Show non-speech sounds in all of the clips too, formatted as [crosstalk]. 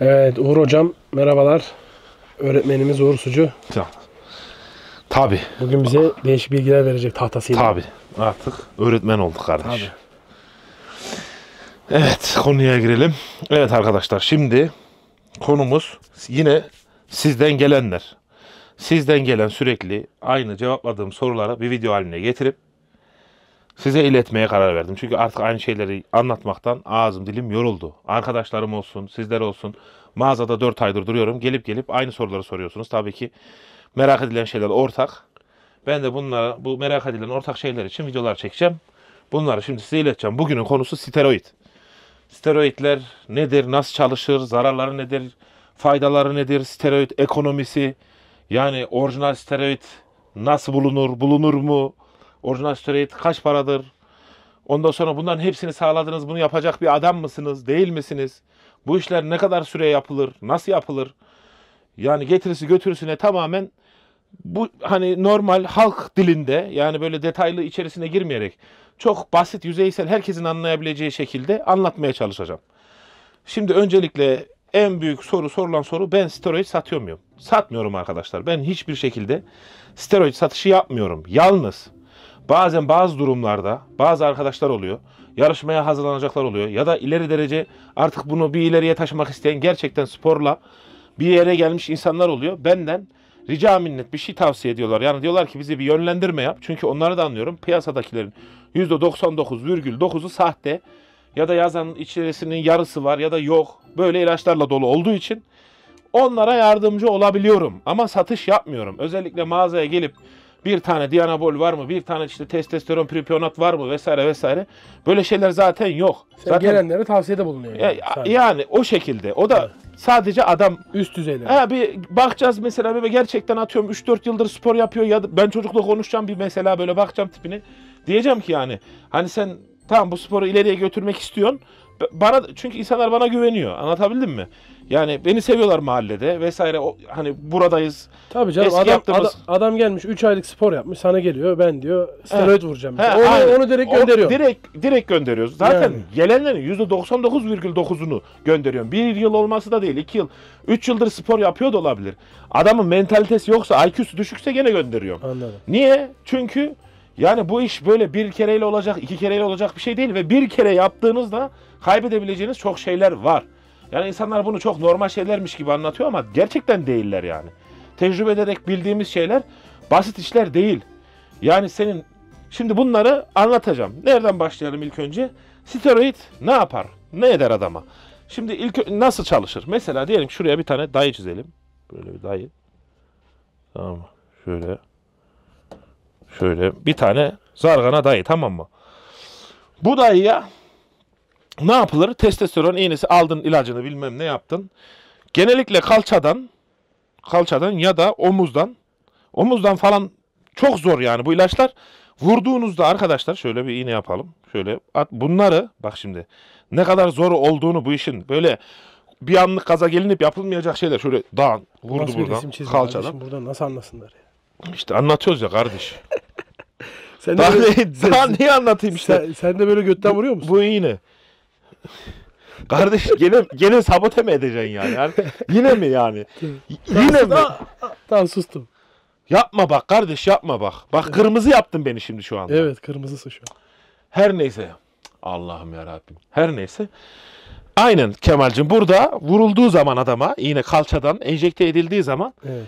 Evet Uğur Hocam merhabalar. Öğretmenimiz Uğur Sucu. Tamam. Tabi. Bugün bize değişik bilgiler verecek tahtasıyla. Tabi. Artık öğretmen olduk kardeş. Tabii. Evet konuya girelim. Evet arkadaşlar şimdi konumuz yine sizden gelenler. Sizden gelen sürekli aynı cevapladığım sorulara bir video haline getirip size iletmeye karar verdim. Çünkü artık aynı şeyleri anlatmaktan ağzım dilim yoruldu. Arkadaşlarım olsun, sizler olsun. Mağazada 4 aydır duruyorum. Gelip gelip aynı soruları soruyorsunuz. Tabii ki merak edilen şeyler ortak. Ben de bunlara bu merak edilen ortak şeyler için videolar çekeceğim. Bunları şimdi size ileteceğim. Bugünün konusu steroid. Steroidler nedir, nasıl çalışır, zararları nedir, faydaları nedir, steroid ekonomisi, yani orijinal steroid nasıl bulunur, bulunur mu, Orijinal Straight kaç paradır? Ondan sonra bunların hepsini sağladınız. Bunu yapacak bir adam mısınız? Değil misiniz? Bu işler ne kadar süre yapılır? Nasıl yapılır? Yani getirisi götürüsüne tamamen bu hani normal halk dilinde yani böyle detaylı içerisine girmeyerek çok basit, yüzeysel, herkesin anlayabileceği şekilde anlatmaya çalışacağım. Şimdi öncelikle en büyük soru sorulan soru ben steroid satıyor muyum? Satmıyorum arkadaşlar. Ben hiçbir şekilde steroid satışı yapmıyorum. Yalnız Bazen bazı durumlarda bazı arkadaşlar oluyor. Yarışmaya hazırlanacaklar oluyor. Ya da ileri derece artık bunu bir ileriye taşımak isteyen gerçekten sporla bir yere gelmiş insanlar oluyor. Benden rica minnet bir şey tavsiye ediyorlar. Yani diyorlar ki bizi bir yönlendirme yap. Çünkü onları da anlıyorum. Piyasadakilerin %99,9'u sahte. Ya da yazan içerisinin yarısı var ya da yok. Böyle ilaçlarla dolu olduğu için onlara yardımcı olabiliyorum. Ama satış yapmıyorum. Özellikle mağazaya gelip bir tane dianabol var mı? Bir tane işte testosteron pripyonat var mı? Vesaire vesaire. Böyle şeyler zaten yok. Sen zaten gelenlere tavsiyede bulunuyor. Yani, yani o şekilde. O da evet. sadece adam üst düzeyde. He bir bakacağız mesela böyle gerçekten atıyorum 3-4 yıldır spor yapıyor ya ben çocukla konuşacağım bir mesela böyle bakacağım tipini. Diyeceğim ki yani hani sen tamam bu sporu ileriye götürmek istiyorsun. Bana çünkü insanlar bana güveniyor. Anlatabildim mi? Yani beni seviyorlar mahallede vesaire. O, hani buradayız. Tabii canım Eski adam, yaptığımız... adam, adam gelmiş 3 aylık spor yapmış sana geliyor ben diyor steroid evet. vuracağım. He, onu, aynen. onu direkt gönderiyor. Direkt, direkt gönderiyoruz. Zaten yani. gelenlerin %99,9'unu gönderiyorum. Bir yıl olması da değil 2 yıl. 3 yıldır spor yapıyor da olabilir. Adamın mentalitesi yoksa IQ'su düşükse gene gönderiyorum. Anladım. Niye? Çünkü yani bu iş böyle bir kereyle olacak, iki kereyle olacak bir şey değil ve bir kere yaptığınızda kaybedebileceğiniz çok şeyler var. Yani insanlar bunu çok normal şeylermiş gibi anlatıyor ama gerçekten değiller yani. Tecrübe ederek bildiğimiz şeyler basit işler değil. Yani senin şimdi bunları anlatacağım. Nereden başlayalım ilk önce? Steroid ne yapar? Ne eder adama? Şimdi ilk nasıl çalışır? Mesela diyelim şuraya bir tane dayı çizelim. Böyle bir dayı. Tamam mı? Şöyle. Şöyle bir tane zargana dayı tamam mı? Bu dayıya ne yapılır? Testosteron iğnesi aldın ilacını bilmem ne yaptın. Genellikle kalçadan, kalçadan ya da omuzdan, omuzdan falan çok zor yani bu ilaçlar. Vurduğunuzda arkadaşlar şöyle bir iğne yapalım. Şöyle at bunları bak şimdi ne kadar zor olduğunu bu işin böyle bir anlık kaza gelinip yapılmayacak şeyler. Şöyle dağın vurdu nasıl buradan kalçadan. Kardeşim, buradan nasıl anlasınlar ya? İşte anlatıyoruz ya kardeş. [laughs] [laughs] sen daha, de, böyle, ne, sen, daha niye anlatayım işte. Sen, sen de böyle götten vuruyor musun? Bu, bu iğne. Kardeş gene gene sabote mi edeceksin yani? yani yine mi yani? yine mi? Tamam sustum. Yapma bak kardeş yapma bak. Bak kırmızı yaptın beni şimdi şu anda. Evet kırmızısı şu an. Her neyse. Allah'ım ya Rabbim. Her neyse. Aynen Kemal'cim burada vurulduğu zaman adama yine kalçadan enjekte edildiği zaman evet.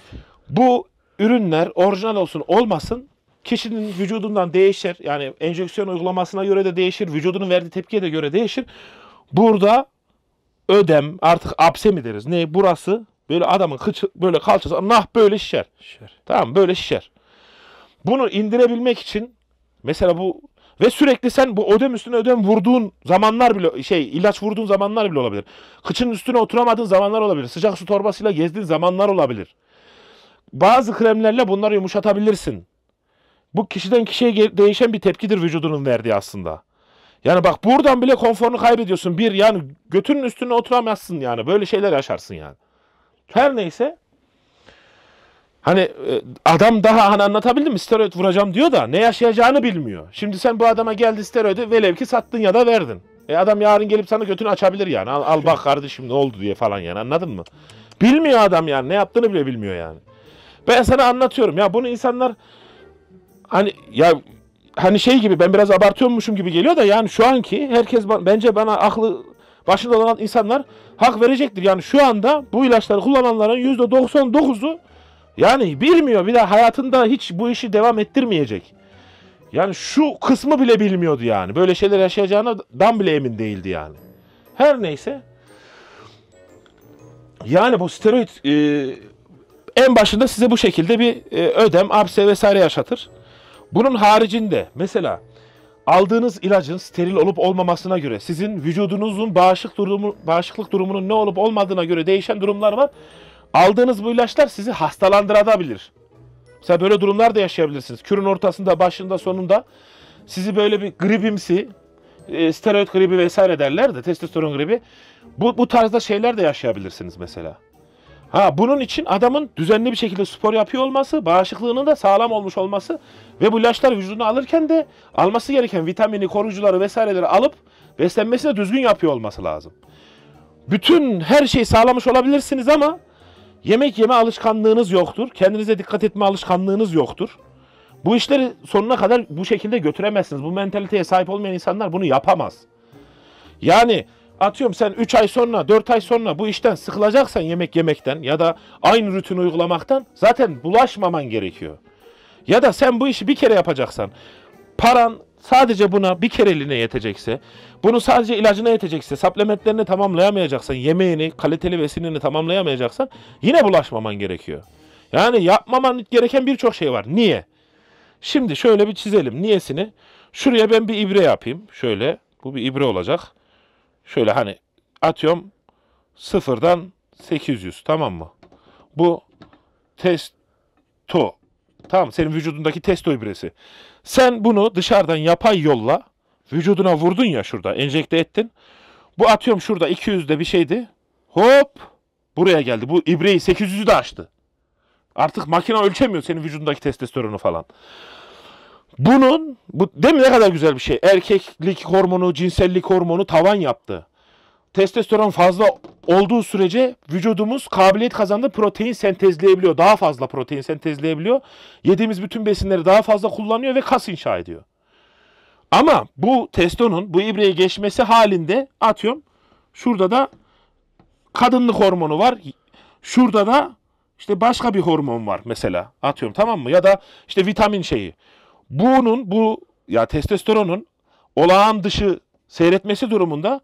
bu ürünler orijinal olsun olmasın kişinin vücudundan değişir. Yani enjeksiyon uygulamasına göre de değişir. Vücudunun verdiği tepkiye de göre değişir. Burada ödem artık apse mi deriz? Ne burası? Böyle adamın kıç, böyle kalçası nah böyle şişer. şişer. Tamam böyle şişer. Bunu indirebilmek için mesela bu ve sürekli sen bu ödem üstüne ödem vurduğun zamanlar bile şey ilaç vurduğun zamanlar bile olabilir. Kıçın üstüne oturamadığın zamanlar olabilir. Sıcak su torbasıyla gezdiğin zamanlar olabilir. Bazı kremlerle bunları yumuşatabilirsin. Bu kişiden kişiye değişen bir tepkidir vücudunun verdiği aslında. Yani bak buradan bile konforunu kaybediyorsun. Bir yani götünün üstüne oturamazsın yani. Böyle şeyler yaşarsın yani. Her neyse. Hani e, adam daha hani anlatabildim mi? Steroid vuracağım diyor da ne yaşayacağını bilmiyor. Şimdi sen bu adama geldi steroidi velev ki sattın ya da verdin. E adam yarın gelip sana götünü açabilir yani. Al, al bak kardeşim ne oldu diye falan yani anladın mı? Bilmiyor adam yani ne yaptığını bile bilmiyor yani. Ben sana anlatıyorum ya bunu insanlar hani ya hani şey gibi ben biraz abartıyormuşum gibi geliyor da yani şu anki herkes bence bana aklı başında olan insanlar hak verecektir. Yani şu anda bu ilaçları kullananların %99'u yani bilmiyor bir de hayatında hiç bu işi devam ettirmeyecek. Yani şu kısmı bile bilmiyordu yani. Böyle şeyler yaşayacağına dan bile emin değildi yani. Her neyse. Yani bu steroid e, en başında size bu şekilde bir e, ödem, apse vesaire yaşatır. Bunun haricinde mesela aldığınız ilacın steril olup olmamasına göre, sizin vücudunuzun bağışık durumu, bağışıklık durumunun ne olup olmadığına göre değişen durumlar var. Aldığınız bu ilaçlar sizi hastalandırabilir. Mesela böyle durumlar da yaşayabilirsiniz. Kürün ortasında, başında, sonunda sizi böyle bir gribimsi, e, steroid gribi vesaire derler de testosteron gribi. Bu, bu tarzda şeyler de yaşayabilirsiniz mesela. Ha bunun için adamın düzenli bir şekilde spor yapıyor olması, bağışıklığının da sağlam olmuş olması ve bu ilaçlar vücuduna alırken de alması gereken vitamini, koruyucuları vesaireleri alıp beslenmesini de düzgün yapıyor olması lazım. Bütün her şeyi sağlamış olabilirsiniz ama yemek yeme alışkanlığınız yoktur. Kendinize dikkat etme alışkanlığınız yoktur. Bu işleri sonuna kadar bu şekilde götüremezsiniz. Bu mentaliteye sahip olmayan insanlar bunu yapamaz. Yani atıyorum sen 3 ay sonra 4 ay sonra bu işten sıkılacaksan yemek yemekten ya da aynı rutini uygulamaktan zaten bulaşmaman gerekiyor. Ya da sen bu işi bir kere yapacaksan paran sadece buna bir kereliğine yetecekse, bunu sadece ilacına yetecekse, supplementlerini tamamlayamayacaksan, yemeğini, kaliteli besinini tamamlayamayacaksan yine bulaşmaman gerekiyor. Yani yapmaman gereken birçok şey var. Niye? Şimdi şöyle bir çizelim niyesini. Şuraya ben bir ibre yapayım. Şöyle bu bir ibre olacak. Şöyle hani atıyorum sıfırdan 800 tamam mı? Bu testo. Tamam senin vücudundaki testo ibresi. Sen bunu dışarıdan yapay yolla vücuduna vurdun ya şurada enjekte ettin. Bu atıyorum şurada 200'de bir şeydi. Hop buraya geldi. Bu ibreyi 800'ü de açtı. Artık makine ölçemiyor senin vücudundaki testosteronu falan. Bunun, bu, değil mi ne kadar güzel bir şey? Erkeklik hormonu, cinsellik hormonu tavan yaptı. Testosteron fazla olduğu sürece vücudumuz kabiliyet kazandı protein sentezleyebiliyor. Daha fazla protein sentezleyebiliyor. Yediğimiz bütün besinleri daha fazla kullanıyor ve kas inşa ediyor. Ama bu testonun bu ibreyi geçmesi halinde atıyorum şurada da kadınlık hormonu var. Şurada da işte başka bir hormon var mesela atıyorum tamam mı? Ya da işte vitamin şeyi bunun bu ya testosteronun olağan dışı seyretmesi durumunda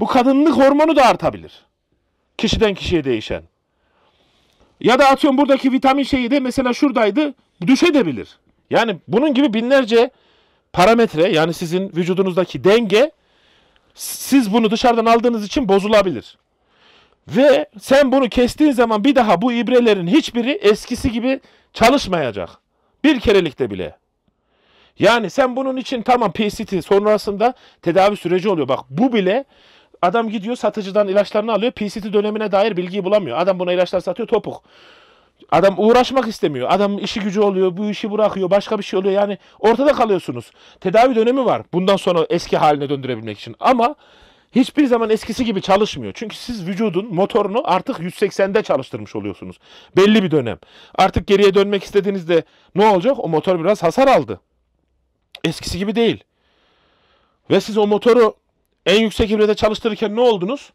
bu kadınlık hormonu da artabilir. Kişiden kişiye değişen. Ya da atıyorum buradaki vitamin şeyi de mesela şuradaydı düşebilir. Yani bunun gibi binlerce parametre yani sizin vücudunuzdaki denge siz bunu dışarıdan aldığınız için bozulabilir. Ve sen bunu kestiğin zaman bir daha bu ibrelerin hiçbiri eskisi gibi çalışmayacak. Bir kerelikte bile. Yani sen bunun için tamam PCT sonrasında tedavi süreci oluyor. Bak bu bile adam gidiyor satıcıdan ilaçlarını alıyor. PCT dönemine dair bilgiyi bulamıyor. Adam buna ilaçlar satıyor topuk. Adam uğraşmak istemiyor. Adam işi gücü oluyor, bu işi bırakıyor, başka bir şey oluyor. Yani ortada kalıyorsunuz. Tedavi dönemi var. Bundan sonra eski haline döndürebilmek için. Ama hiçbir zaman eskisi gibi çalışmıyor. Çünkü siz vücudun motorunu artık 180'de çalıştırmış oluyorsunuz. Belli bir dönem. Artık geriye dönmek istediğinizde ne olacak? O motor biraz hasar aldı. Eskisi gibi değil. Ve siz o motoru en yüksek ibrede çalıştırırken ne oldunuz?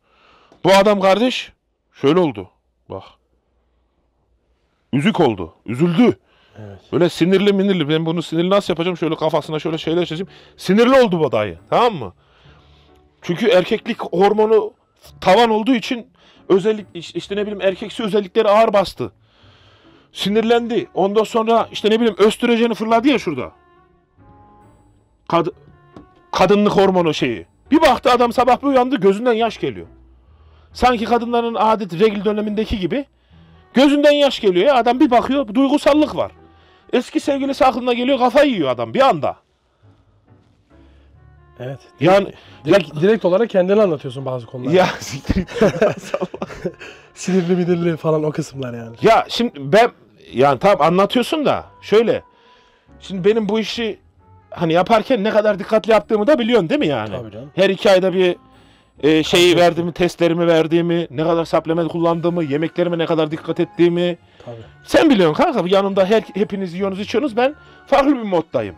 Bu adam kardeş şöyle oldu. Bak. Üzük oldu. Üzüldü. Evet. Böyle sinirli minirli. Ben bunu sinirli nasıl yapacağım? Şöyle kafasına şöyle şeyler çizeyim. Sinirli oldu bu dayı. Tamam mı? Çünkü erkeklik hormonu tavan olduğu için özellik işte ne bileyim erkeksi özellikleri ağır bastı. Sinirlendi. Ondan sonra işte ne bileyim östrojeni fırladı ya şurada kad kadınlık hormonu şeyi. Bir baktı adam sabah bir uyandı gözünden yaş geliyor. Sanki kadınların adet regl dönemindeki gibi gözünden yaş geliyor ya adam bir bakıyor duygusallık var. Eski sevgilisi aklına geliyor kafa yiyor adam bir anda. Evet. Direkt, yani direkt, ya, direkt olarak kendini anlatıyorsun bazı konularda. Ya [laughs] Sinirli midirli falan o kısımlar yani. Ya şimdi ben yani tam anlatıyorsun da şöyle. Şimdi benim bu işi hani yaparken ne kadar dikkatli yaptığımı da biliyorsun değil mi yani? Tabii canım. Her iki ayda bir e, şeyi Tabii. verdiğimi, testlerimi verdiğimi, ne kadar supplement kullandığımı, yemeklerime ne kadar dikkat ettiğimi. Tabii. Sen biliyorsun kanka yanımda her, hepiniz yiyorsunuz içiyorsunuz ben farklı bir moddayım.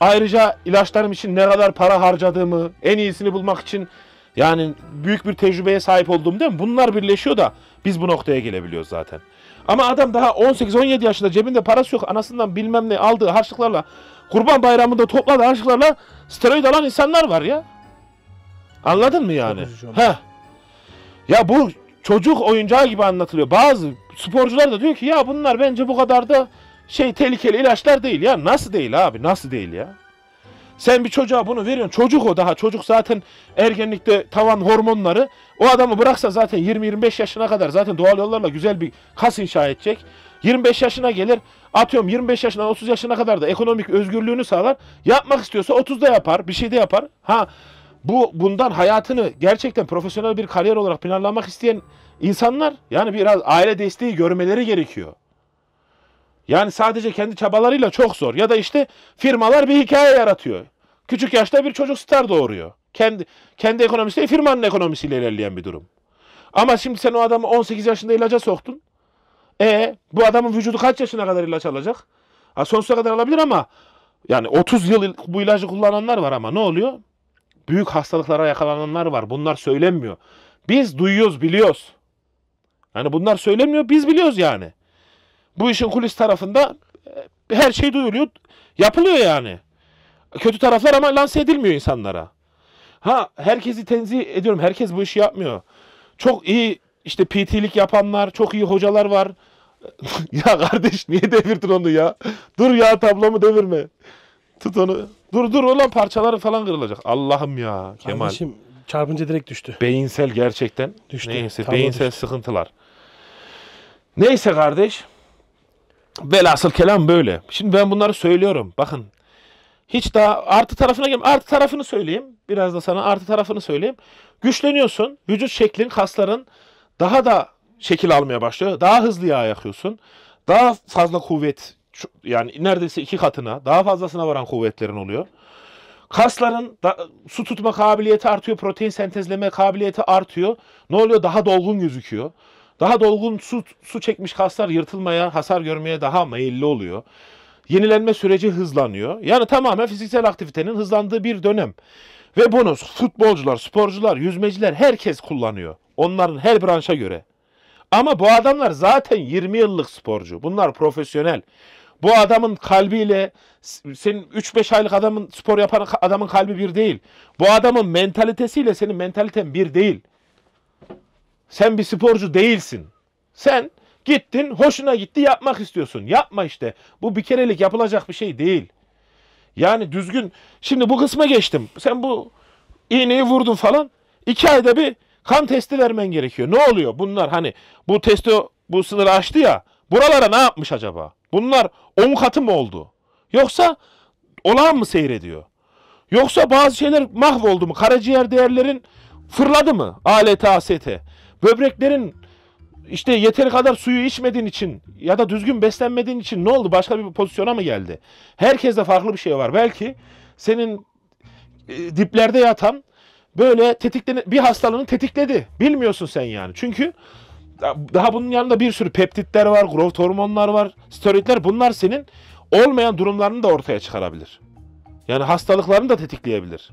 Ayrıca ilaçlarım için ne kadar para harcadığımı, en iyisini bulmak için yani büyük bir tecrübeye sahip olduğum değil mi? Bunlar birleşiyor da biz bu noktaya gelebiliyoruz zaten. Ama adam daha 18-17 yaşında cebinde parası yok. Anasından bilmem ne aldığı harçlıklarla Kurban bayramında toplan harçlarla steroid alan insanlar var ya. Anladın mı yani? Ha. Ya bu çocuk oyuncağı gibi anlatılıyor. Bazı sporcular da diyor ki ya bunlar bence bu kadar da şey tehlikeli ilaçlar değil ya. Nasıl değil abi? Nasıl değil ya? Sen bir çocuğa bunu veriyorsun. Çocuk o daha. Çocuk zaten ergenlikte tavan hormonları. O adamı bıraksa zaten 20-25 yaşına kadar zaten doğal yollarla güzel bir kas inşa edecek. 25 yaşına gelir. Atıyorum 25 yaşından 30 yaşına kadar da ekonomik özgürlüğünü sağlar. Yapmak istiyorsa 30'da yapar, bir şey de yapar. Ha bu bundan hayatını gerçekten profesyonel bir kariyer olarak planlamak isteyen insanlar yani biraz aile desteği görmeleri gerekiyor. Yani sadece kendi çabalarıyla çok zor. Ya da işte firmalar bir hikaye yaratıyor. Küçük yaşta bir çocuk star doğuruyor. Kendi kendi ekonomisi firmanın ekonomisiyle ilerleyen bir durum. Ama şimdi sen o adamı 18 yaşında ilaca soktun. E bu adamın vücudu kaç yaşına kadar ilaç alacak? Ha, sonsuza kadar alabilir ama yani 30 yıl bu ilacı kullananlar var ama ne oluyor? Büyük hastalıklara yakalananlar var. Bunlar söylenmiyor. Biz duyuyoruz, biliyoruz. Yani bunlar söylenmiyor, biz biliyoruz yani. Bu işin kulis tarafında e, her şey duyuluyor, yapılıyor yani. Kötü taraflar ama lanse edilmiyor insanlara. Ha herkesi tenzih ediyorum. Herkes bu işi yapmıyor. Çok iyi işte PT'lik yapanlar, çok iyi hocalar var. [laughs] ya kardeş niye devirdin onu ya? Dur ya tablomu devirme. Tut onu. Dur dur olan parçaları falan kırılacak. Allah'ım ya Kemal. Kardeşim çarpınca direkt düştü. Beyinsel gerçekten. Düştü. Neyse beyinsel düştü. sıkıntılar. Neyse kardeş. Belasıl kelam böyle. Şimdi ben bunları söylüyorum. Bakın. Hiç daha artı tarafına gel. Artı tarafını söyleyeyim. Biraz da sana artı tarafını söyleyeyim. Güçleniyorsun. Vücut şeklin, kasların daha da şekil almaya başlıyor. Daha hızlı yağ yakıyorsun. Daha fazla kuvvet yani neredeyse iki katına daha fazlasına varan kuvvetlerin oluyor. Kasların da, su tutma kabiliyeti artıyor, protein sentezleme kabiliyeti artıyor. Ne oluyor? Daha dolgun gözüküyor. Daha dolgun su, su çekmiş kaslar yırtılmaya, hasar görmeye daha meyilli oluyor. Yenilenme süreci hızlanıyor. Yani tamamen fiziksel aktivitenin hızlandığı bir dönem. Ve bunu futbolcular, sporcular, yüzmeciler herkes kullanıyor. Onların her branşa göre. Ama bu adamlar zaten 20 yıllık sporcu. Bunlar profesyonel. Bu adamın kalbiyle senin 3-5 aylık adamın spor yapan adamın kalbi bir değil. Bu adamın mentalitesiyle senin mentaliten bir değil. Sen bir sporcu değilsin. Sen gittin, hoşuna gitti, yapmak istiyorsun. Yapma işte. Bu bir kerelik yapılacak bir şey değil. Yani düzgün. Şimdi bu kısma geçtim. Sen bu iğneyi vurdun falan. İki ayda bir kan testi vermen gerekiyor. Ne oluyor? Bunlar hani bu testi bu sınırı aştı ya. Buralara ne yapmış acaba? Bunlar 10 katı mı oldu? Yoksa olağan mı seyrediyor? Yoksa bazı şeyler mahvoldu mu? Karaciğer değerlerin fırladı mı? Alet AST. Böbreklerin işte yeteri kadar suyu içmediğin için ya da düzgün beslenmediğin için ne oldu? Başka bir pozisyona mı geldi? Herkeste farklı bir şey var. Belki senin e, diplerde yatan böyle tetiklene bir hastalığını tetikledi. Bilmiyorsun sen yani. Çünkü daha bunun yanında bir sürü peptitler var, growth hormonlar var, steroidler. Bunlar senin olmayan durumlarını da ortaya çıkarabilir. Yani hastalıklarını da tetikleyebilir.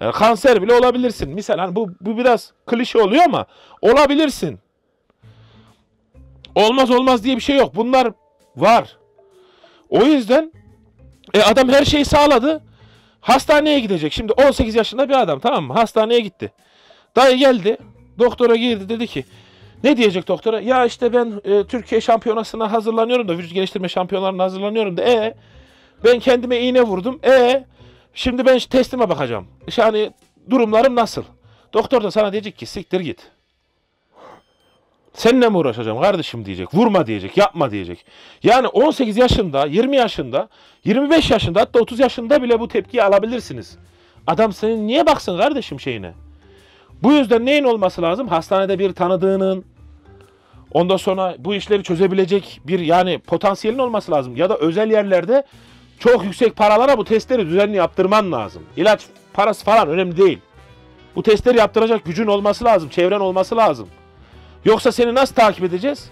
Yani kanser bile olabilirsin. Misal hani bu, bu biraz klişe oluyor ama olabilirsin. Olmaz olmaz diye bir şey yok. Bunlar var. O yüzden e, adam her şeyi sağladı. Hastaneye gidecek. Şimdi 18 yaşında bir adam tamam mı? Hastaneye gitti. Dayı geldi. Doktora girdi dedi ki ne diyecek doktora? Ya işte ben e, Türkiye şampiyonasına hazırlanıyorum da vücut geliştirme şampiyonlarına hazırlanıyorum da e ben kendime iğne vurdum. E şimdi ben testime bakacağım. Yani durumlarım nasıl? Doktor da sana diyecek ki siktir git. Seninle mi uğraşacağım kardeşim diyecek. Vurma diyecek. Yapma diyecek. Yani 18 yaşında, 20 yaşında, 25 yaşında hatta 30 yaşında bile bu tepkiyi alabilirsiniz. Adam senin niye baksın kardeşim şeyine? Bu yüzden neyin olması lazım? Hastanede bir tanıdığının, ondan sonra bu işleri çözebilecek bir yani potansiyelin olması lazım. Ya da özel yerlerde çok yüksek paralara bu testleri düzenli yaptırman lazım. İlaç parası falan önemli değil. Bu testleri yaptıracak gücün olması lazım, çevren olması lazım. Yoksa seni nasıl takip edeceğiz?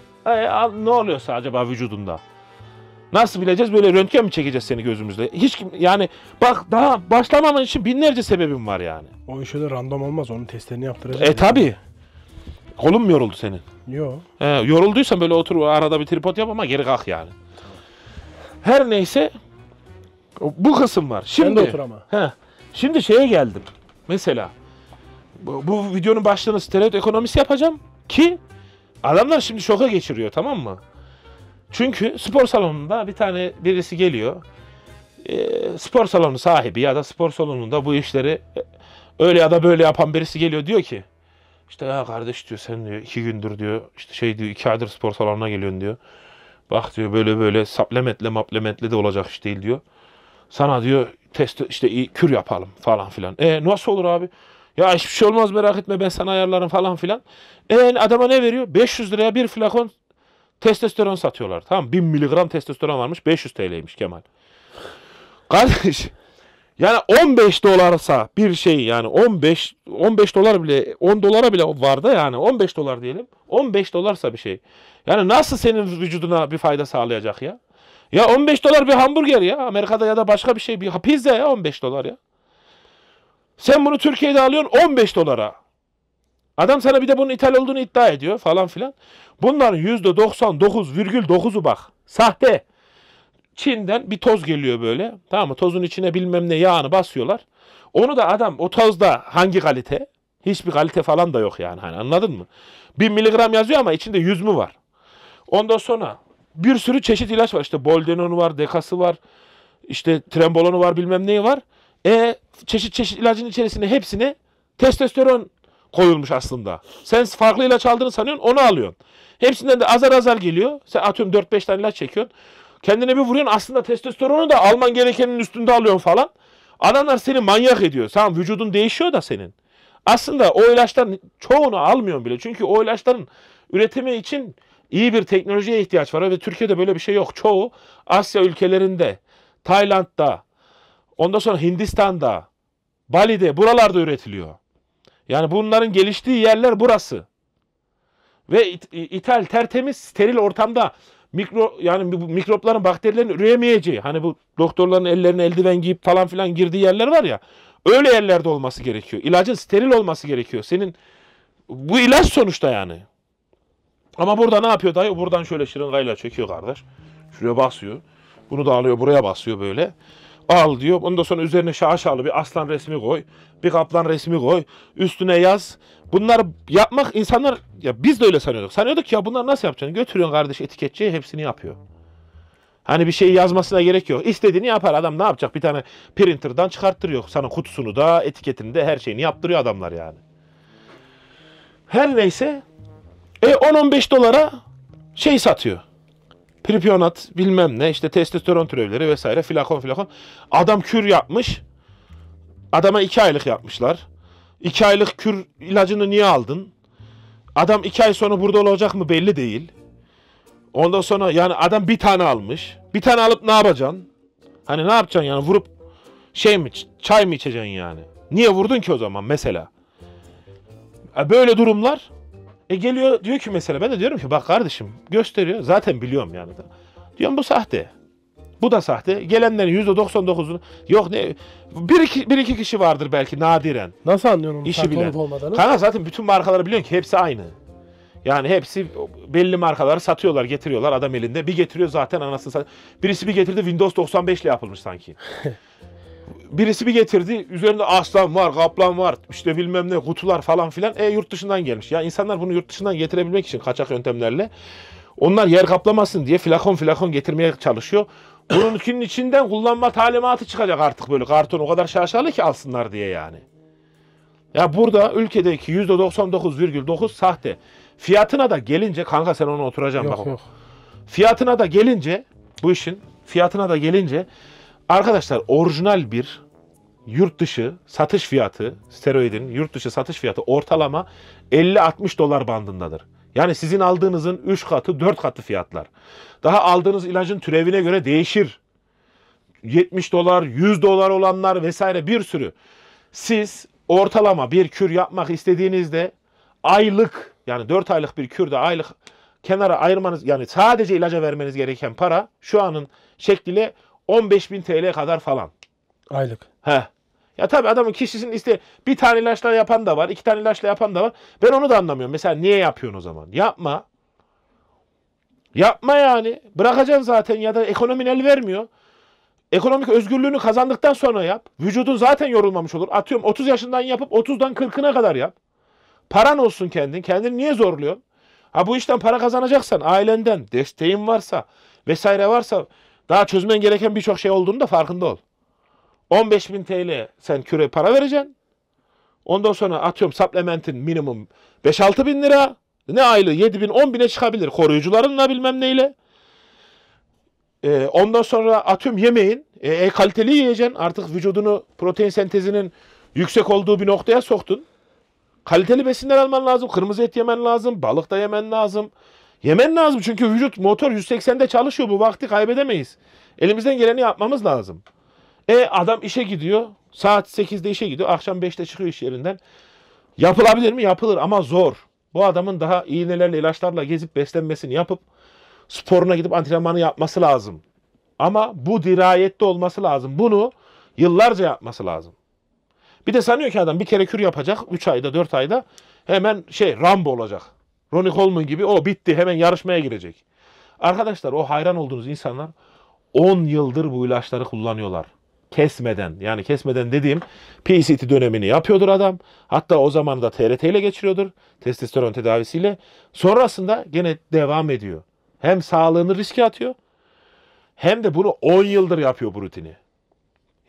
ne oluyorsa acaba vücudunda? Nasıl bileceğiz? Böyle röntgen mi çekeceğiz seni gözümüzle? Hiç kim yani bak daha başlamaman için binlerce sebebim var yani. O işe de random olmaz. Onun testlerini yaptıracağız. E tabi. Kolun mu yoruldu senin? Yok. Ee, yorulduysan böyle otur arada bir tripod yap ama geri kalk yani. Her neyse bu kısım var. Şimdi, Sen de otur ama. He, şimdi şeye geldim. Mesela bu, bu videonun başlığını stereot ekonomisi yapacağım. Ki adamlar şimdi şoka geçiriyor tamam mı? Çünkü spor salonunda bir tane birisi geliyor. E, spor salonu sahibi ya da spor salonunda bu işleri e, öyle ya da böyle yapan birisi geliyor diyor ki işte ya kardeş diyor sen diyor iki gündür diyor işte şey diyor iki aydır spor salonuna geliyorsun diyor. Bak diyor böyle böyle saplementle maplementle de olacak iş değil diyor. Sana diyor test işte kür yapalım falan filan. E nasıl olur abi? Ya hiçbir şey olmaz merak etme ben sana ayarlarım falan filan. E adama ne veriyor? 500 liraya bir flakon testosteron satıyorlar. Tamam 1000 miligram testosteron varmış 500 TL'ymiş Kemal. Kardeş yani 15 dolarsa bir şey yani 15 15 dolar bile 10 dolara bile vardı yani 15 dolar diyelim. 15 dolarsa bir şey. Yani nasıl senin vücuduna bir fayda sağlayacak ya? Ya 15 dolar bir hamburger ya. Amerika'da ya da başka bir şey bir pizza ya 15 dolar ya. Sen bunu Türkiye'de alıyorsun 15 dolara. Adam sana bir de bunun ithal olduğunu iddia ediyor falan filan. Bunların %99,9'u bak sahte. Çin'den bir toz geliyor böyle. Tamam mı? Tozun içine bilmem ne yağını basıyorlar. Onu da adam o tozda hangi kalite? Hiçbir kalite falan da yok yani. Hani anladın mı? 1000 miligram yazıyor ama içinde 100 mü var? Ondan sonra bir sürü çeşit ilaç var. İşte boldenonu var, dekası var. İşte trembolonu var bilmem neyi var. E çeşit çeşit ilacın içerisine hepsini testosteron koyulmuş aslında. Sen farklı ilaç aldığını sanıyorsun onu alıyorsun. Hepsinden de azar azar geliyor. Sen atıyorum 4-5 tane ilaç çekiyorsun. Kendine bir vuruyorsun aslında testosteronu da alman gerekenin üstünde alıyorsun falan. Adamlar seni manyak ediyor. Tamam vücudun değişiyor da senin. Aslında o ilaçların çoğunu almıyorsun bile. Çünkü o ilaçların üretimi için iyi bir teknolojiye ihtiyaç var. Ve Türkiye'de böyle bir şey yok. Çoğu Asya ülkelerinde, Tayland'da, Ondan sonra Hindistan'da, Bali'de buralarda üretiliyor. Yani bunların geliştiği yerler burası. Ve it, ithal tertemiz steril ortamda mikro yani mikropların bakterilerin üreyemeyeceği hani bu doktorların ellerine eldiven giyip falan filan girdiği yerler var ya öyle yerlerde olması gerekiyor. İlacın steril olması gerekiyor. Senin bu ilaç sonuçta yani. Ama burada ne yapıyor dayı? Buradan şöyle şırıngayla çekiyor kardeş. Şuraya basıyor. Bunu da alıyor buraya basıyor böyle al diyor. Ondan sonra üzerine şaşalı bir aslan resmi koy. Bir kaplan resmi koy. Üstüne yaz. Bunları yapmak insanlar ya biz de öyle sanıyorduk. Sanıyorduk ki ya bunlar nasıl yapacaksın? Götürüyorsun kardeş etiketçiye hepsini yapıyor. Hani bir şey yazmasına gerek yok. İstediğini yapar adam ne yapacak? Bir tane printer'dan çıkarttırıyor. Sana kutusunu da etiketini de her şeyini yaptırıyor adamlar yani. Her neyse e 10-15 dolara şey satıyor. Pripyonat bilmem ne işte testosteron türevleri vesaire filakon filakon. Adam kür yapmış. Adama iki aylık yapmışlar. İki aylık kür ilacını niye aldın? Adam iki ay sonra burada olacak mı belli değil. Ondan sonra yani adam bir tane almış. Bir tane alıp ne yapacaksın? Hani ne yapacaksın yani vurup şey mi çay mı içeceksin yani? Niye vurdun ki o zaman mesela? E, böyle durumlar e geliyor diyor ki mesela ben de diyorum ki bak kardeşim gösteriyor zaten biliyorum yani. Da. Diyorum bu sahte. Bu da sahte. Gelenlerin %99'unu yok ne bir iki, bir iki kişi vardır belki nadiren. Nasıl anlıyorsun işi bilen. olmadığını? Kanka zaten bütün markaları biliyorum ki hepsi aynı. Yani hepsi belli markaları satıyorlar, getiriyorlar adam elinde. Bir getiriyor zaten anasını satıyor. Birisi bir getirdi Windows 95 ile yapılmış sanki. [laughs] birisi bir getirdi. Üzerinde aslan var, kaplan var, işte bilmem ne kutular falan filan. E yurt dışından gelmiş. Ya insanlar bunu yurt dışından getirebilmek için kaçak yöntemlerle onlar yer kaplamasın diye flakon flakon getirmeye çalışıyor. Bununkinin içinden kullanma talimatı çıkacak artık böyle karton o kadar şaşalı ki alsınlar diye yani. Ya burada ülkedeki %99,9 sahte. Fiyatına da gelince kanka sen ona oturacaksın yok, bak. Yok. Fiyatına da gelince bu işin fiyatına da gelince Arkadaşlar orijinal bir yurt dışı satış fiyatı, steroidin yurt dışı satış fiyatı ortalama 50-60 dolar bandındadır. Yani sizin aldığınızın 3 katı 4 katı fiyatlar. Daha aldığınız ilacın türevine göre değişir. 70 dolar, 100 dolar olanlar vesaire bir sürü. Siz ortalama bir kür yapmak istediğinizde aylık yani 4 aylık bir kürde aylık kenara ayırmanız yani sadece ilaca vermeniz gereken para şu anın şekliyle 15 bin TL kadar falan. Aylık. He. Ya tabii adamın kişisinin iste bir tane ilaçla yapan da var, iki tane ilaçla yapan da var. Ben onu da anlamıyorum. Mesela niye yapıyorsun o zaman? Yapma. Yapma yani. Bırakacaksın zaten ya da ekonomin el vermiyor. Ekonomik özgürlüğünü kazandıktan sonra yap. Vücudun zaten yorulmamış olur. Atıyorum 30 yaşından yapıp 30'dan 40'ına kadar yap. Paran olsun kendin. Kendini niye zorluyorsun? Ha bu işten para kazanacaksan, ailenden, desteğin varsa vesaire varsa daha çözmen gereken birçok şey olduğunu da farkında ol. 15 bin TL sen küre para vereceksin. Ondan sonra atıyorum supplementin minimum 5-6 bin lira. Ne aylığı 7 bin 10 bine çıkabilir koruyucularınla bilmem neyle. E, ondan sonra atıyorum yemeğin e, e, kaliteli yiyeceksin. Artık vücudunu protein sentezinin yüksek olduğu bir noktaya soktun. Kaliteli besinler alman lazım. Kırmızı et yemen lazım. Balık da yemen lazım. Yemen lazım çünkü vücut motor 180'de çalışıyor bu vakti kaybedemeyiz. Elimizden geleni yapmamız lazım. E adam işe gidiyor. Saat 8'de işe gidiyor. Akşam 5'te çıkıyor iş yerinden. Yapılabilir mi? Yapılır ama zor. Bu adamın daha iğnelerle, ilaçlarla gezip beslenmesini yapıp sporuna gidip antrenmanı yapması lazım. Ama bu dirayette olması lazım. Bunu yıllarca yapması lazım. Bir de sanıyor ki adam bir kere kür yapacak 3 ayda 4 ayda hemen şey Rambo olacak. Ronnie Coleman gibi o bitti hemen yarışmaya girecek. Arkadaşlar o hayran olduğunuz insanlar 10 yıldır bu ilaçları kullanıyorlar. Kesmeden yani kesmeden dediğim PCT dönemini yapıyordur adam. Hatta o zaman da TRT ile geçiriyordur. Testosteron tedavisiyle. Sonrasında gene devam ediyor. Hem sağlığını riske atıyor hem de bunu 10 yıldır yapıyor bu rutini.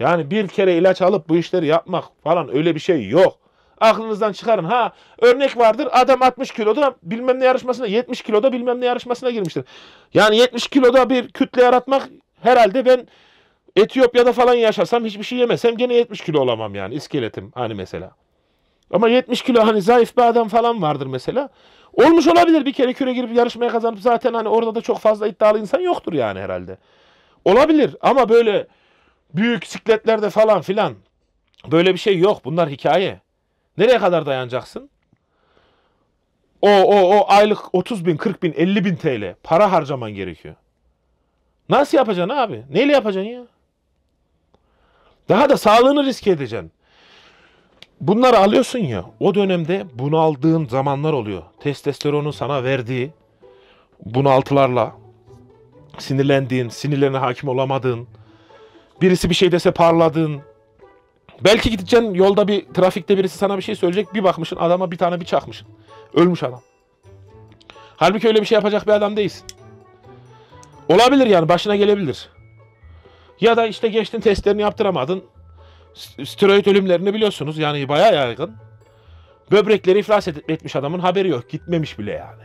Yani bir kere ilaç alıp bu işleri yapmak falan öyle bir şey yok. Aklınızdan çıkarın. Ha örnek vardır adam 60 kiloda bilmem ne yarışmasına 70 kiloda bilmem ne yarışmasına girmiştir. Yani 70 kiloda bir kütle yaratmak herhalde ben Etiyopya'da falan yaşasam hiçbir şey yemesem gene 70 kilo olamam yani iskeletim hani mesela. Ama 70 kilo hani zayıf bir adam falan vardır mesela. Olmuş olabilir bir kere küre girip yarışmaya kazanıp zaten hani orada da çok fazla iddialı insan yoktur yani herhalde. Olabilir ama böyle büyük sikletlerde falan filan böyle bir şey yok. Bunlar hikaye. Nereye kadar dayanacaksın? O, o, o aylık 30 bin, 40 bin, 50 bin TL para harcaman gerekiyor. Nasıl yapacaksın abi? Neyle yapacaksın ya? Daha da sağlığını riske edeceksin. Bunları alıyorsun ya, o dönemde bunaldığın zamanlar oluyor. Testosteronun sana verdiği bunaltılarla, sinirlendiğin, sinirlerine hakim olamadığın, birisi bir şey dese parladığın, Belki gideceksin yolda bir trafikte birisi sana bir şey söyleyecek. Bir bakmışsın adama bir tane bir çakmışsın. Ölmüş adam. Halbuki öyle bir şey yapacak bir adam değilsin. Olabilir yani başına gelebilir. Ya da işte geçtin testlerini yaptıramadın. Steroid ölümlerini biliyorsunuz yani baya yaygın. Böbrekleri iflas et, etmiş adamın haberi yok. Gitmemiş bile yani.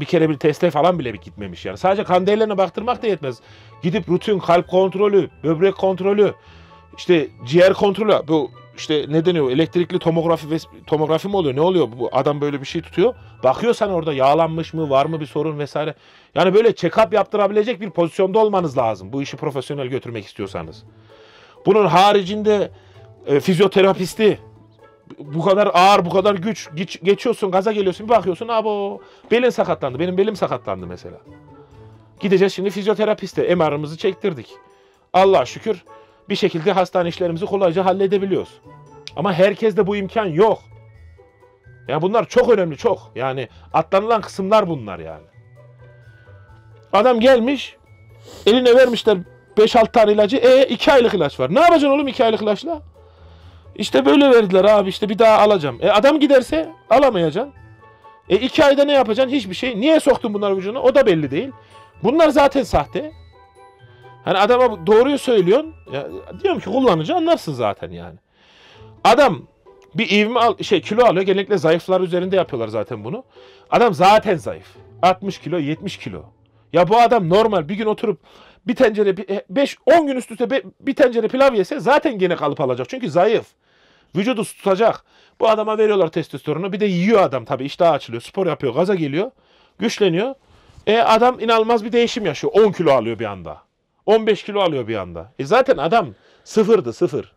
Bir kere bir teste falan bile bir gitmemiş yani. Sadece kan değerlerine baktırmak da yetmez. Gidip rutin kalp kontrolü, böbrek kontrolü, işte ciğer kontrolü bu işte ne deniyor elektrikli tomografi tomografi mi oluyor ne oluyor bu adam böyle bir şey tutuyor bakıyor sen orada yağlanmış mı var mı bir sorun vesaire yani böyle check-up yaptırabilecek bir pozisyonda olmanız lazım bu işi profesyonel götürmek istiyorsanız bunun haricinde e, fizyoterapisti bu kadar ağır bu kadar güç geç, geçiyorsun gaza geliyorsun bir bakıyorsun abo belin sakatlandı benim belim sakatlandı mesela gideceğiz şimdi fizyoterapiste MR'ımızı çektirdik Allah şükür bir şekilde hastane işlerimizi kolayca halledebiliyoruz. Ama herkeste bu imkan yok. Yani bunlar çok önemli çok. Yani atlanılan kısımlar bunlar yani. Adam gelmiş eline vermişler 5-6 tane ilacı. E 2 aylık ilaç var. Ne yapacaksın oğlum 2 aylık ilaçla? İşte böyle verdiler abi işte bir daha alacağım. E adam giderse alamayacaksın. E 2 ayda ne yapacaksın? Hiçbir şey. Niye soktun bunlar vücuduna? O da belli değil. Bunlar zaten sahte. Hani adama doğruyu söylüyorsun. Ya, diyorum ki kullanıcı anlarsın zaten yani. Adam bir ivme al, şey kilo alıyor. Genellikle zayıflar üzerinde yapıyorlar zaten bunu. Adam zaten zayıf. 60 kilo, 70 kilo. Ya bu adam normal bir gün oturup bir tencere 5 10 e, gün üst üste bir tencere pilav yese zaten gene kalıp alacak. Çünkü zayıf. Vücudu tutacak. Bu adama veriyorlar testosteronu. Bir de yiyor adam tabii. İştah açılıyor. Spor yapıyor. Gaza geliyor. Güçleniyor. E adam inanılmaz bir değişim yaşıyor. 10 kilo alıyor bir anda. 15 kilo alıyor bir anda. E zaten adam sıfırdı sıfır.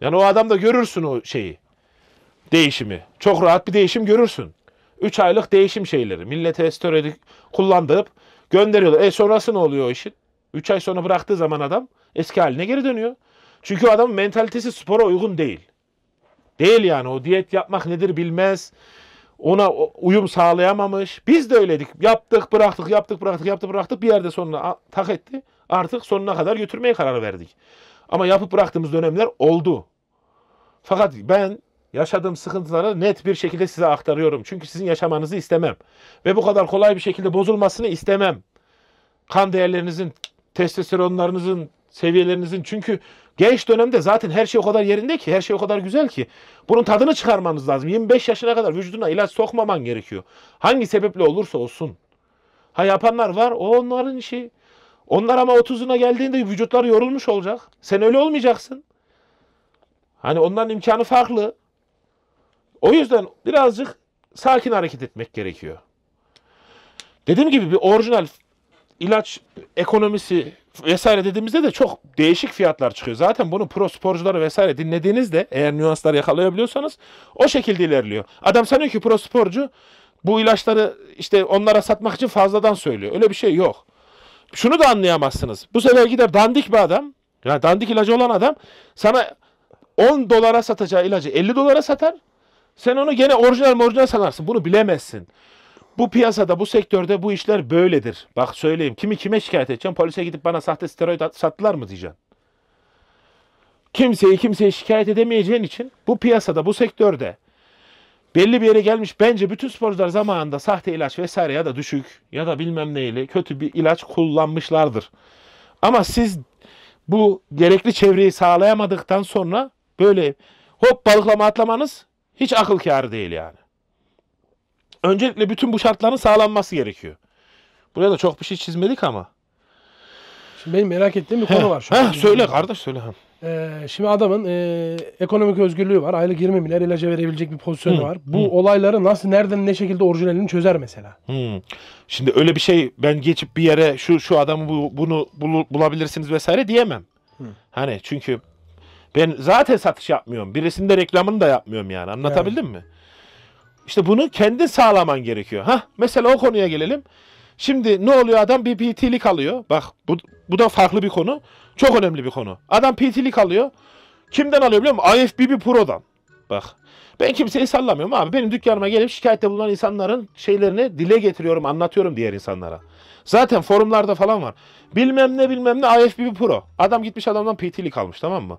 Yani o adamda görürsün o şeyi. Değişimi. Çok rahat bir değişim görürsün. 3 aylık değişim şeyleri. Millete steroidi kullandırıp gönderiyorlar. E sonrası ne oluyor o işin? 3 ay sonra bıraktığı zaman adam eski haline geri dönüyor. Çünkü o adamın mentalitesi spora uygun değil. Değil yani o diyet yapmak nedir bilmez ona uyum sağlayamamış. Biz de öyledik. Yaptık, bıraktık, yaptık, bıraktık, yaptık, bıraktık. Bir yerde sonuna tak etti. Artık sonuna kadar götürmeye karar verdik. Ama yapıp bıraktığımız dönemler oldu. Fakat ben yaşadığım sıkıntıları net bir şekilde size aktarıyorum. Çünkü sizin yaşamanızı istemem. Ve bu kadar kolay bir şekilde bozulmasını istemem. Kan değerlerinizin, testosteronlarınızın, seviyelerinizin çünkü Genç dönemde zaten her şey o kadar yerinde ki, her şey o kadar güzel ki. Bunun tadını çıkarmanız lazım. 25 yaşına kadar vücuduna ilaç sokmaman gerekiyor. Hangi sebeple olursa olsun. Ha yapanlar var, o onların işi. Onlar ama 30'una geldiğinde vücutlar yorulmuş olacak. Sen öyle olmayacaksın. Hani onların imkanı farklı. O yüzden birazcık sakin hareket etmek gerekiyor. Dediğim gibi bir orijinal ilaç ekonomisi vesaire dediğimizde de çok değişik fiyatlar çıkıyor. Zaten bunu pro sporcuları vesaire dinlediğinizde eğer nüansları yakalayabiliyorsanız o şekilde ilerliyor. Adam sanıyor ki pro sporcu bu ilaçları işte onlara satmak için fazladan söylüyor. Öyle bir şey yok. Şunu da anlayamazsınız. Bu sefer gider dandik bir adam, yani dandik ilacı olan adam sana 10 dolara satacağı ilacı 50 dolara satar. Sen onu gene orijinal orijinal sanarsın. Bunu bilemezsin. Bu piyasada, bu sektörde bu işler böyledir. Bak söyleyeyim. Kimi kime şikayet edeceğim? Polise gidip bana sahte steroid sattılar mı diyeceksin. Kimseyi kimseye şikayet edemeyeceğin için bu piyasada, bu sektörde belli bir yere gelmiş. Bence bütün sporcular zamanında sahte ilaç vesaire ya da düşük ya da bilmem neyle kötü bir ilaç kullanmışlardır. Ama siz bu gerekli çevreyi sağlayamadıktan sonra böyle hop balıklama atlamanız hiç akıl kârı değil yani öncelikle bütün bu şartların sağlanması gerekiyor. Buraya da çok bir şey çizmedik ama. Şimdi benim merak ettiğim bir konu var. Şu he, söyle kardeş söyle. Ee, şimdi adamın e, ekonomik özgürlüğü var. Aylık 20 milyar ilaca verebilecek bir pozisyonu Hı. var. Bu Hı. olayları nasıl, nereden, ne şekilde orijinalini çözer mesela. Hı. Şimdi öyle bir şey ben geçip bir yere şu şu adamı bu, bunu bul, bulabilirsiniz vesaire diyemem. Hı. Hani çünkü ben zaten satış yapmıyorum. Birisinde reklamını da yapmıyorum yani. Anlatabildim evet. mi? İşte bunu kendi sağlaman gerekiyor. Ha, mesela o konuya gelelim. Şimdi ne oluyor adam bir PT'lik alıyor. Bak bu, bu da farklı bir konu. Çok önemli bir konu. Adam PT'lik alıyor. Kimden alıyor biliyor musun? IFBB Pro'dan. Bak ben kimseyi sallamıyorum abi. Benim dükkanıma gelip şikayette bulunan insanların şeylerini dile getiriyorum, anlatıyorum diğer insanlara. Zaten forumlarda falan var. Bilmem ne bilmem ne IFBB Pro. Adam gitmiş adamdan PT'lik almış tamam mı?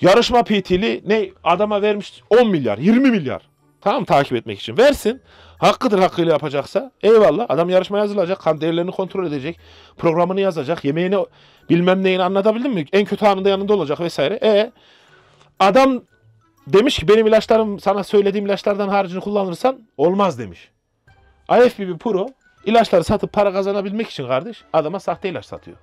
Yarışma PT'li ne adama vermiş 10 milyar, 20 milyar. Tamam takip etmek için. Versin. Hakkıdır hakkıyla yapacaksa. Eyvallah. Adam yarışmaya yazılacak. Kan değerlerini kontrol edecek. Programını yazacak. Yemeğini bilmem neyini anlatabildim mi? En kötü anında yanında olacak vesaire. E adam demiş ki benim ilaçlarım sana söylediğim ilaçlardan haricini kullanırsan olmaz demiş. IFBB Pro ilaçları satıp para kazanabilmek için kardeş adama sahte ilaç satıyor.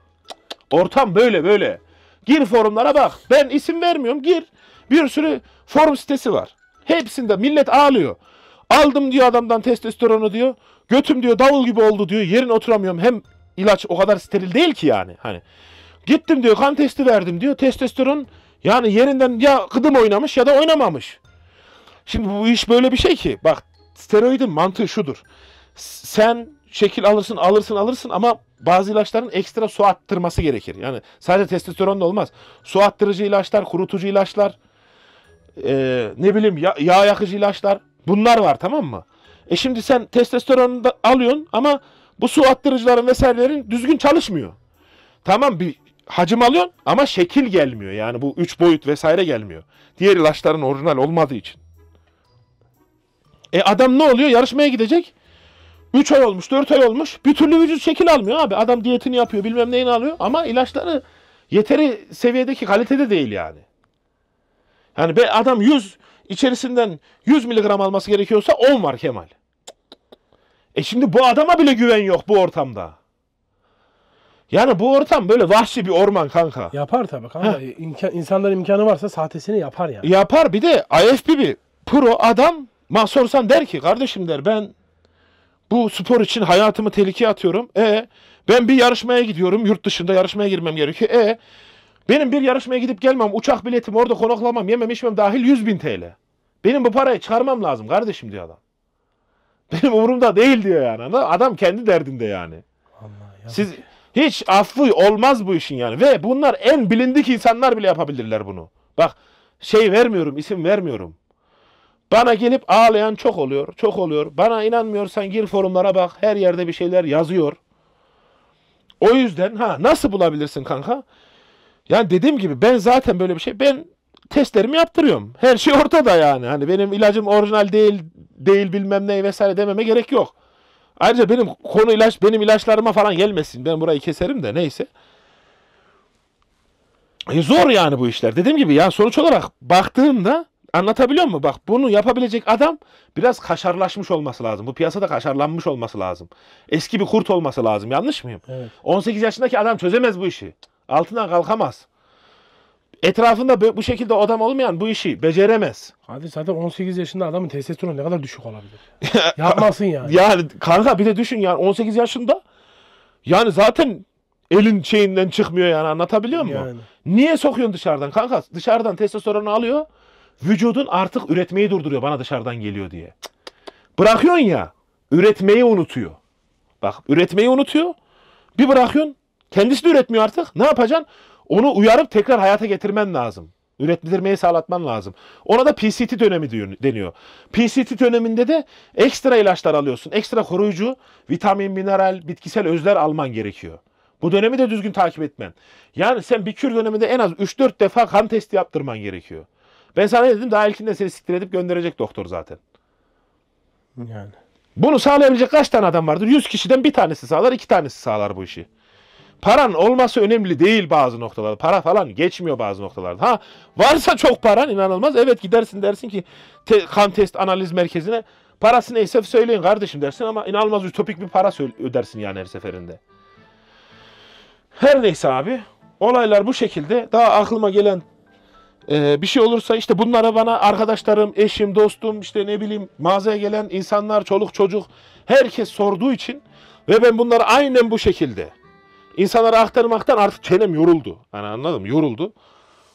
Ortam böyle böyle. Gir forumlara bak. Ben isim vermiyorum. Gir. Bir sürü forum sitesi var. Hepsinde millet ağlıyor. Aldım diyor adamdan testosteronu diyor. Götüm diyor davul gibi oldu diyor. Yerin oturamıyorum. Hem ilaç o kadar steril değil ki yani. Hani gittim diyor kan testi verdim diyor. Testosteron yani yerinden ya kıdım oynamış ya da oynamamış. Şimdi bu iş böyle bir şey ki. Bak steroidin mantığı şudur. Sen şekil alırsın alırsın alırsın ama bazı ilaçların ekstra su attırması gerekir. Yani sadece testosteron da olmaz. Su attırıcı ilaçlar, kurutucu ilaçlar, e, ne bileyim yağ, yağ yakıcı ilaçlar bunlar var tamam mı? E şimdi sen testosteronu da alıyorsun ama bu su attırıcıların vesairelerin düzgün çalışmıyor. Tamam bir hacim alıyorsun ama şekil gelmiyor. Yani bu üç boyut vesaire gelmiyor. Diğer ilaçların orijinal olmadığı için. E adam ne oluyor? Yarışmaya gidecek. 3 ay olmuş, 4 ay olmuş. Bir türlü vücut şekil almıyor abi. Adam diyetini yapıyor, bilmem neyini alıyor ama ilaçları yeteri seviyedeki kalitede değil yani. Yani be adam 100 içerisinden 100 miligram alması gerekiyorsa 10 var Kemal. E şimdi bu adama bile güven yok bu ortamda. Yani bu ortam böyle vahşi bir orman kanka. Yapar tabii kanka. Heh. İmkan, insanların imkanı varsa sahtesini yapar yani. Yapar bir de IFB bir pro adam mahsorsan der ki kardeşim der ben bu spor için hayatımı tehlikeye atıyorum. E ben bir yarışmaya gidiyorum. Yurt dışında yarışmaya girmem gerekiyor. E benim bir yarışmaya gidip gelmem, uçak biletim, orada konaklamam, yemem içmem dahil 100 bin TL. Benim bu parayı çıkarmam lazım kardeşim diyor adam. [laughs] Benim umurumda değil diyor yani. Adam kendi derdinde yani. Siz hiç affı olmaz bu işin yani. Ve bunlar en bilindik insanlar bile yapabilirler bunu. Bak şey vermiyorum, isim vermiyorum. Bana gelip ağlayan çok oluyor, çok oluyor. Bana inanmıyorsan gir forumlara bak. Her yerde bir şeyler yazıyor. O yüzden ha nasıl bulabilirsin kanka? Yani dediğim gibi ben zaten böyle bir şey ben testlerimi yaptırıyorum. Her şey ortada yani. Hani benim ilacım orijinal değil değil bilmem ne vesaire dememe gerek yok. Ayrıca benim konu ilaç benim ilaçlarıma falan gelmesin. Ben burayı keserim de neyse. E zor yani bu işler. Dediğim gibi ya sonuç olarak baktığımda anlatabiliyor muyum? Bak bunu yapabilecek adam biraz kaşarlaşmış olması lazım. Bu piyasada kaşarlanmış olması lazım. Eski bir kurt olması lazım. Yanlış mıyım? Evet. 18 yaşındaki adam çözemez bu işi. Altından kalkamaz. Etrafında bu şekilde adam olmayan bu işi beceremez. Hadi zaten 18 yaşında adamın testosteronu ne kadar düşük olabilir? [laughs] Yapmasın yani. Yani kanka bir de düşün yani 18 yaşında yani zaten elin şeyinden çıkmıyor yani anlatabiliyor muyum? Yani. Niye sokuyorsun dışarıdan kanka? Dışarıdan testosteronu alıyor. Vücudun artık üretmeyi durduruyor bana dışarıdan geliyor diye. Bırakıyorsun ya üretmeyi unutuyor. Bak üretmeyi unutuyor. Bir bırakıyorsun Kendisi de üretmiyor artık. Ne yapacaksın? Onu uyarıp tekrar hayata getirmen lazım. Üretilmeyi sağlatman lazım. Ona da PCT dönemi diyor, deniyor. PCT döneminde de ekstra ilaçlar alıyorsun. Ekstra koruyucu, vitamin, mineral, bitkisel özler alman gerekiyor. Bu dönemi de düzgün takip etmen. Yani sen bir kür döneminde en az 3-4 defa kan testi yaptırman gerekiyor. Ben sana ne dedim? Daha ilkinde seni siktir edip gönderecek doktor zaten. Yani. Bunu sağlayabilecek kaç tane adam vardır? 100 kişiden bir tanesi sağlar, iki tanesi sağlar bu işi. Paran olması önemli değil bazı noktalarda. Para falan geçmiyor bazı noktalarda. Ha varsa çok paran inanılmaz. Evet gidersin dersin ki te, kan test analiz merkezine parası neyse söyleyin kardeşim dersin ama inanılmaz ütopik bir para ödersin yani her seferinde. Her neyse abi olaylar bu şekilde. Daha aklıma gelen ee, bir şey olursa işte bunlara bana arkadaşlarım, eşim, dostum işte ne bileyim mağazaya gelen insanlar, çoluk çocuk herkes sorduğu için ve ben bunları aynen bu şekilde insanlara aktarmaktan artık çenem yoruldu. Hani anladım yoruldu.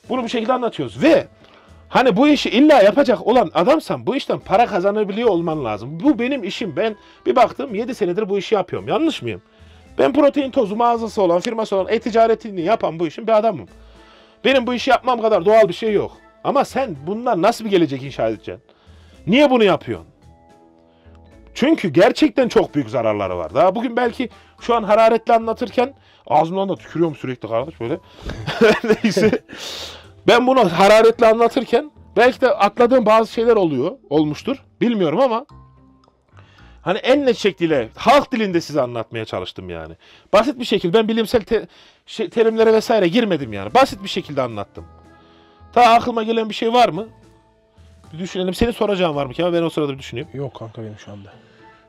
Bunu bu şekilde anlatıyoruz ve hani bu işi illa yapacak olan adamsan bu işten para kazanabiliyor olman lazım. Bu benim işim. Ben bir baktım 7 senedir bu işi yapıyorum. Yanlış mıyım? Ben protein tozu mağazası olan, firması olan, e-ticaretini yapan bu işin bir adamım. Benim bu işi yapmam kadar doğal bir şey yok. Ama sen bundan nasıl bir gelecek inşa edeceksin? Niye bunu yapıyorsun? Çünkü gerçekten çok büyük zararları var. Daha bugün belki şu an hararetle anlatırken Ağzımdan da tükürüyorum sürekli kardeş böyle. [laughs] Neyse. Ben bunu hararetle anlatırken belki de atladığım bazı şeyler oluyor, olmuştur. Bilmiyorum ama hani en net şekliyle halk dilinde size anlatmaya çalıştım yani. Basit bir şekilde ben bilimsel te, şey, terimlere vesaire girmedim yani. Basit bir şekilde anlattım. Ta aklıma gelen bir şey var mı? Bir düşünelim. Senin soracağın var mı Kemal? Ben o sırada bir düşüneyim. Yok kanka benim şu anda.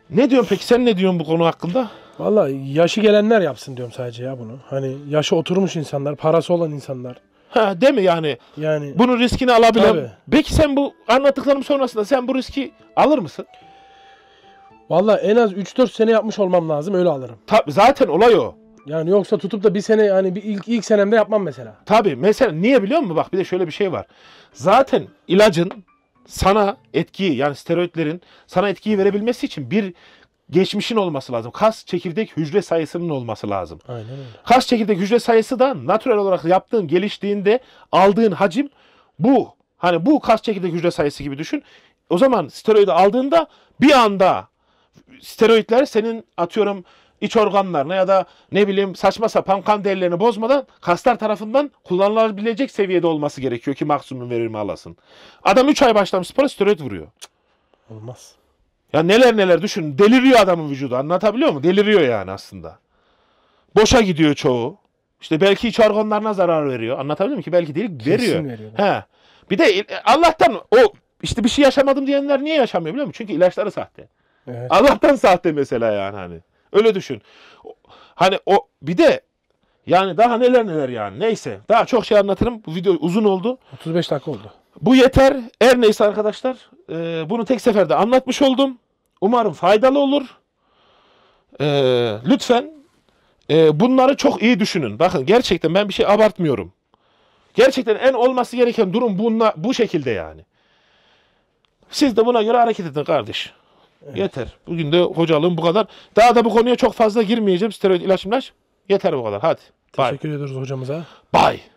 Ne diyorsun peki? Sen ne diyorsun bu konu hakkında? Valla yaşı gelenler yapsın diyorum sadece ya bunu. Hani yaşı oturmuş insanlar, parası olan insanlar. Ha değil mi yani? Yani bunun riskini alabilen. Tabii. Peki sen bu anlattıklarım sonrasında sen bu riski alır mısın? Valla en az 3-4 sene yapmış olmam lazım öyle alırım. Ta- zaten olay o. Yani yoksa tutup da bir sene yani bir ilk ilk senemde yapmam mesela. Tabii mesela niye biliyor musun? Bak bir de şöyle bir şey var. Zaten ilacın sana etkiyi yani steroidlerin sana etkiyi verebilmesi için bir geçmişin olması lazım. Kas çekirdek hücre sayısının olması lazım. Aynen öyle. Kas çekirdek hücre sayısı da natürel olarak yaptığın geliştiğinde aldığın hacim bu. Hani bu kas çekirdek hücre sayısı gibi düşün. O zaman steroidi aldığında bir anda steroidler senin atıyorum iç organlarına ya da ne bileyim saçma sapan kan değerlerini bozmadan kaslar tarafından kullanılabilecek seviyede olması gerekiyor ki maksimum verimi alasın. Adam 3 ay başlamış spora steroid vuruyor. Olmaz. Ya neler neler düşün. Deliriyor adamın vücudu. Anlatabiliyor mu? Deliriyor yani aslında. Boşa gidiyor çoğu. İşte belki iç organlarına zarar veriyor. Anlatabiliyor muyum ki? Belki değil veriyor. veriyor. He. Bir de Allah'tan o işte bir şey yaşamadım diyenler niye yaşamıyor biliyor musun? Çünkü ilaçları sahte. Evet. Allah'tan sahte mesela yani hani. Öyle düşün. Hani o bir de yani daha neler neler yani. Neyse. Daha çok şey anlatırım. Bu video uzun oldu. 35 dakika oldu. Bu yeter. Er neyse arkadaşlar e, bunu tek seferde anlatmış oldum. Umarım faydalı olur. E, lütfen e, bunları çok iyi düşünün. Bakın gerçekten ben bir şey abartmıyorum. Gerçekten en olması gereken durum bunla, bu şekilde yani. Siz de buna göre hareket edin kardeş. Evet. Yeter. Bugün de hocalığım bu kadar. Daha da bu konuya çok fazla girmeyeceğim. Steroid ilaç ilaç. Yeter bu kadar. Hadi. Teşekkür Bye. ediyoruz hocamıza. Bye.